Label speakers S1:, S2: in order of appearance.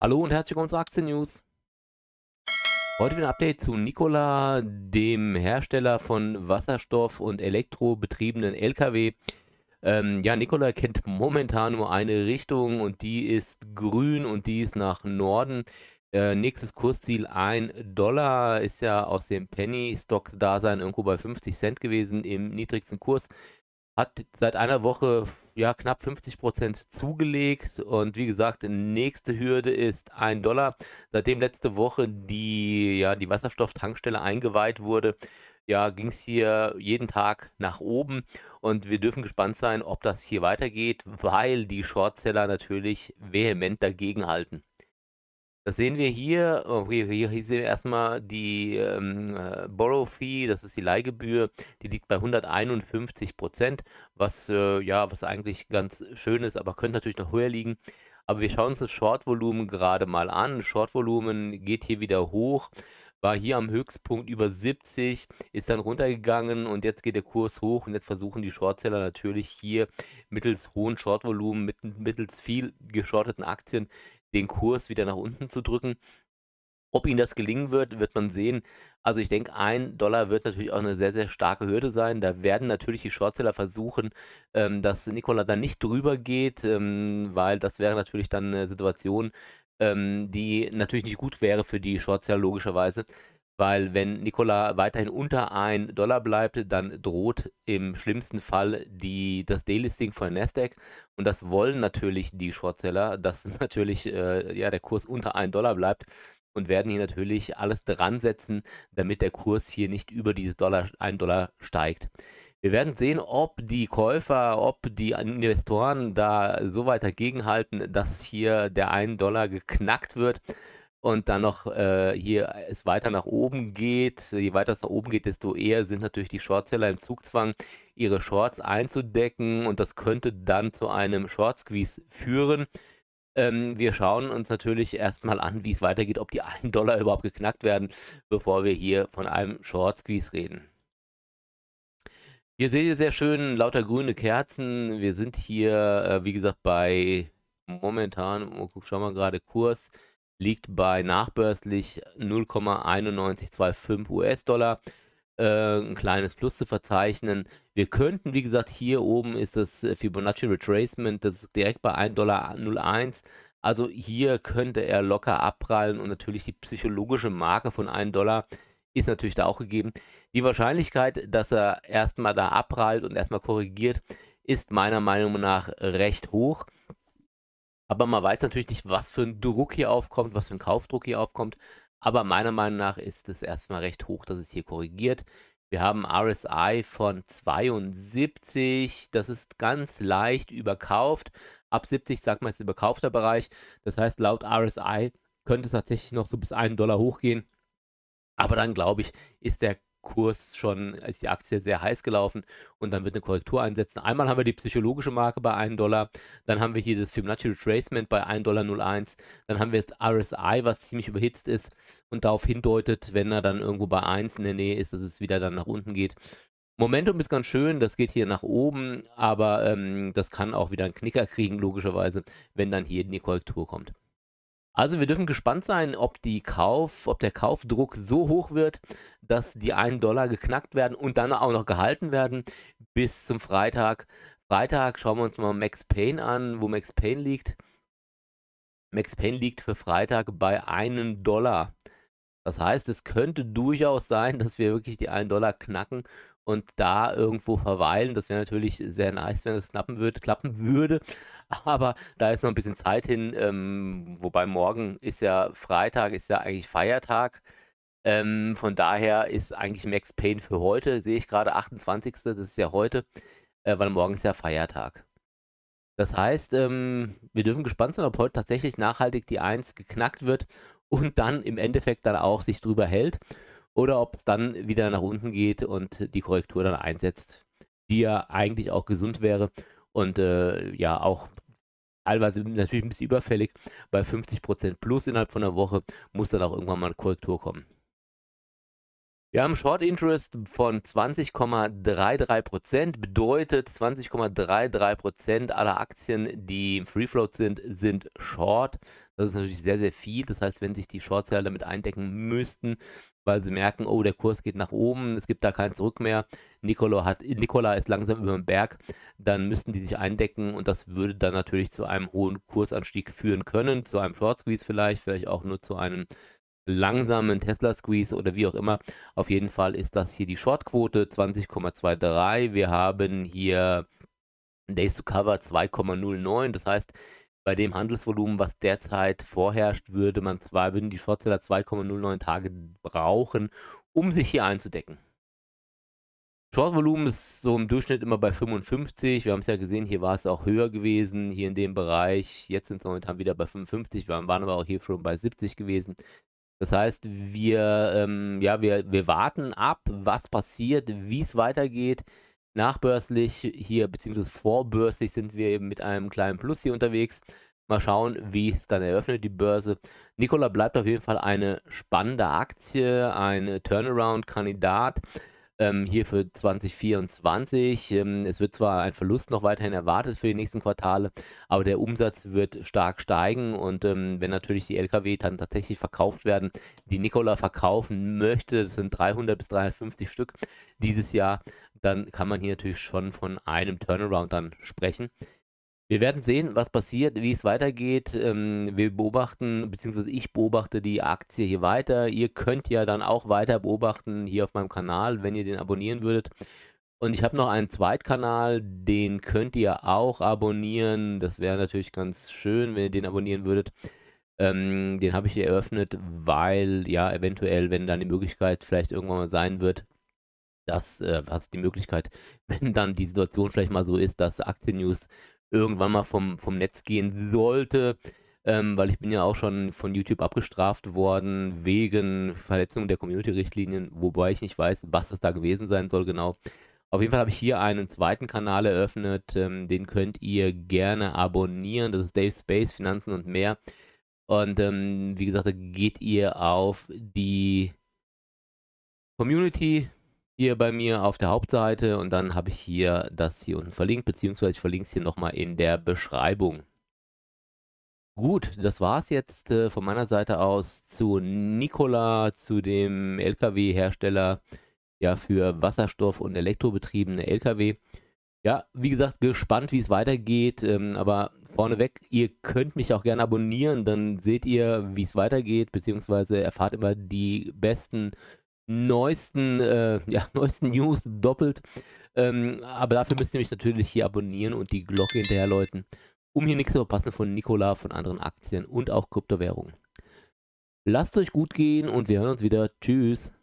S1: Hallo und herzlich willkommen zu Aktien News. Heute wieder ein Update zu Nikola, dem Hersteller von Wasserstoff- und elektrobetriebenen Lkw. Ähm, ja, Nikola kennt momentan nur eine Richtung und die ist grün und die ist nach Norden. Äh, nächstes Kursziel 1 Dollar ist ja aus dem Penny stock Dasein irgendwo bei 50 Cent gewesen im niedrigsten Kurs hat seit einer Woche ja knapp 50 Prozent zugelegt und wie gesagt, nächste Hürde ist ein Dollar. Seitdem letzte Woche die, ja, die Wasserstofftankstelle eingeweiht wurde, ja, ging es hier jeden Tag nach oben und wir dürfen gespannt sein, ob das hier weitergeht, weil die Shortseller natürlich vehement dagegen halten. Das sehen wir hier. Oh, hier, sehen wir erstmal die ähm, äh, Borrow Fee, das ist die Leihgebühr, die liegt bei 151 Prozent, was, äh, ja, was eigentlich ganz schön ist, aber könnte natürlich noch höher liegen. Aber wir schauen uns das Shortvolumen gerade mal an. Shortvolumen geht hier wieder hoch, war hier am Höchstpunkt über 70, ist dann runtergegangen und jetzt geht der Kurs hoch und jetzt versuchen die Shortseller natürlich hier mittels hohen Shortvolumen, mittels viel geschorteten Aktien den Kurs wieder nach unten zu drücken. Ob ihnen das gelingen wird, wird man sehen. Also ich denke, ein Dollar wird natürlich auch eine sehr, sehr starke Hürde sein. Da werden natürlich die Shortseller versuchen, ähm, dass Nikola da nicht drüber geht, ähm, weil das wäre natürlich dann eine Situation, ähm, die natürlich nicht gut wäre für die Shortseller logischerweise weil wenn Nikola weiterhin unter 1 Dollar bleibt, dann droht im schlimmsten Fall die, das Delisting von Nasdaq und das wollen natürlich die Shortseller, dass natürlich äh, ja, der Kurs unter 1 Dollar bleibt und werden hier natürlich alles dran setzen, damit der Kurs hier nicht über dieses Dollar, 1 Dollar steigt. Wir werden sehen, ob die Käufer, ob die Investoren da so weit dagegen halten, dass hier der 1 Dollar geknackt wird und dann noch äh, hier es weiter nach oben geht, je weiter es nach oben geht, desto eher sind natürlich die Shortseller im Zugzwang, ihre Shorts einzudecken und das könnte dann zu einem Short-Squeeze führen. Ähm, wir schauen uns natürlich erstmal an, wie es weitergeht, ob die 1 Dollar überhaupt geknackt werden, bevor wir hier von einem Short-Squeeze reden. Hier seht ihr sehr schön lauter grüne Kerzen. Wir sind hier, äh, wie gesagt, bei momentan, oh, schau mal gerade Kurs liegt bei nachbörslich 0,9125 US-Dollar. Äh, ein kleines Plus zu verzeichnen. Wir könnten, wie gesagt, hier oben ist das Fibonacci Retracement, das ist direkt bei 1,01 Dollar. Also hier könnte er locker abprallen und natürlich die psychologische Marke von 1 Dollar ist natürlich da auch gegeben. Die Wahrscheinlichkeit, dass er erstmal da abprallt und erstmal korrigiert, ist meiner Meinung nach recht hoch. Aber man weiß natürlich nicht, was für ein Druck hier aufkommt, was für ein Kaufdruck hier aufkommt. Aber meiner Meinung nach ist es erstmal recht hoch, dass es hier korrigiert. Wir haben RSI von 72, das ist ganz leicht überkauft. Ab 70, sagt man, jetzt überkaufter Bereich. Das heißt, laut RSI könnte es tatsächlich noch so bis 1 Dollar hochgehen. Aber dann, glaube ich, ist der Kurs schon, äh, ist die Aktie sehr heiß gelaufen und dann wird eine Korrektur einsetzen. Einmal haben wir die psychologische Marke bei 1 Dollar, dann haben wir hier das Fibonacci Retracement bei 1,01 Dollar, dann haben wir das RSI, was ziemlich überhitzt ist und darauf hindeutet, wenn er dann irgendwo bei 1 in der Nähe ist, dass es wieder dann nach unten geht. Momentum ist ganz schön, das geht hier nach oben, aber ähm, das kann auch wieder einen Knicker kriegen, logischerweise, wenn dann hier die Korrektur kommt. Also wir dürfen gespannt sein, ob, die Kauf, ob der Kaufdruck so hoch wird, dass die 1 Dollar geknackt werden und dann auch noch gehalten werden bis zum Freitag. Freitag schauen wir uns mal Max Payne an, wo Max Payne liegt. Max Payne liegt für Freitag bei 1 Dollar. Das heißt, es könnte durchaus sein, dass wir wirklich die 1 Dollar knacken und da irgendwo verweilen. Das wäre natürlich sehr nice, wenn das klappen würde, klappen würde. Aber da ist noch ein bisschen Zeit hin. Ähm, wobei morgen ist ja Freitag, ist ja eigentlich Feiertag. Ähm, von daher ist eigentlich Max Payne für heute, sehe ich gerade 28. Das ist ja heute, äh, weil morgen ist ja Feiertag. Das heißt, ähm, wir dürfen gespannt sein, ob heute tatsächlich nachhaltig die 1 geknackt wird und dann im Endeffekt dann auch sich drüber hält oder ob es dann wieder nach unten geht und die Korrektur dann einsetzt, die ja eigentlich auch gesund wäre und äh, ja auch teilweise natürlich ein bisschen überfällig. Bei 50% plus innerhalb von einer Woche muss dann auch irgendwann mal eine Korrektur kommen. Wir haben Short Interest von 20,33%, bedeutet 20,33% aller Aktien, die Free Float sind, sind Short. Das ist natürlich sehr, sehr viel. Das heißt, wenn sich die Shortseller damit eindecken müssten, weil sie merken, oh, der Kurs geht nach oben, es gibt da kein Zurück mehr, Nikola, hat, Nikola ist langsam über dem Berg, dann müssten die sich eindecken und das würde dann natürlich zu einem hohen Kursanstieg führen können, zu einem Short Squeeze vielleicht, vielleicht auch nur zu einem langsamen Tesla-Squeeze oder wie auch immer. Auf jeden Fall ist das hier die Shortquote 20,23. Wir haben hier Days to Cover 2,09. Das heißt, bei dem Handelsvolumen, was derzeit vorherrscht, würde man zwar, würden die Shortseller 2,09 Tage brauchen, um sich hier einzudecken. Shortvolumen ist so im Durchschnitt immer bei 55. Wir haben es ja gesehen, hier war es auch höher gewesen, hier in dem Bereich. Jetzt sind es momentan wieder bei 55. Wir waren aber auch hier schon bei 70 gewesen. Das heißt, wir, ähm, ja, wir, wir warten ab, was passiert, wie es weitergeht. Nachbörslich hier, beziehungsweise vorbörslich sind wir eben mit einem kleinen Plus hier unterwegs. Mal schauen, wie es dann eröffnet, die Börse. Nikola bleibt auf jeden Fall eine spannende Aktie, ein Turnaround-Kandidat ähm, hier für 2024. Ähm, es wird zwar ein Verlust noch weiterhin erwartet für die nächsten Quartale, aber der Umsatz wird stark steigen und ähm, wenn natürlich die Lkw dann tatsächlich verkauft werden, die Nikola verkaufen möchte, das sind 300 bis 350 Stück dieses Jahr, dann kann man hier natürlich schon von einem Turnaround dann sprechen. Wir werden sehen, was passiert, wie es weitergeht. Ähm, wir beobachten, beziehungsweise ich beobachte die Aktie hier weiter. Ihr könnt ja dann auch weiter beobachten hier auf meinem Kanal, wenn ihr den abonnieren würdet. Und ich habe noch einen Zweitkanal, den könnt ihr auch abonnieren. Das wäre natürlich ganz schön, wenn ihr den abonnieren würdet. Ähm, den habe ich hier eröffnet, weil ja eventuell, wenn dann die Möglichkeit vielleicht irgendwann mal sein wird, dass, äh, was die Möglichkeit, wenn dann die Situation vielleicht mal so ist, dass Aktien-News irgendwann mal vom, vom Netz gehen sollte, ähm, weil ich bin ja auch schon von YouTube abgestraft worden wegen Verletzung der Community-Richtlinien, wobei ich nicht weiß, was es da gewesen sein soll genau. Auf jeden Fall habe ich hier einen zweiten Kanal eröffnet, ähm, den könnt ihr gerne abonnieren, das ist Dave Space, Finanzen und mehr. Und ähm, wie gesagt, da geht ihr auf die Community hier bei mir auf der Hauptseite und dann habe ich hier das hier unten verlinkt, beziehungsweise ich verlinke es hier nochmal in der Beschreibung. Gut, das war es jetzt äh, von meiner Seite aus zu Nikola, zu dem LKW-Hersteller ja, für Wasserstoff- und elektrobetriebene LKW. Ja, wie gesagt, gespannt, wie es weitergeht, ähm, aber vorneweg, ihr könnt mich auch gerne abonnieren, dann seht ihr, wie es weitergeht, beziehungsweise erfahrt immer die besten neuesten, äh, ja, neuesten News doppelt. Ähm, aber dafür müsst ihr mich natürlich hier abonnieren und die Glocke hinterherläuten, um hier nichts zu verpassen von Nikola, von anderen Aktien und auch Kryptowährungen. Lasst euch gut gehen und wir hören uns wieder. Tschüss.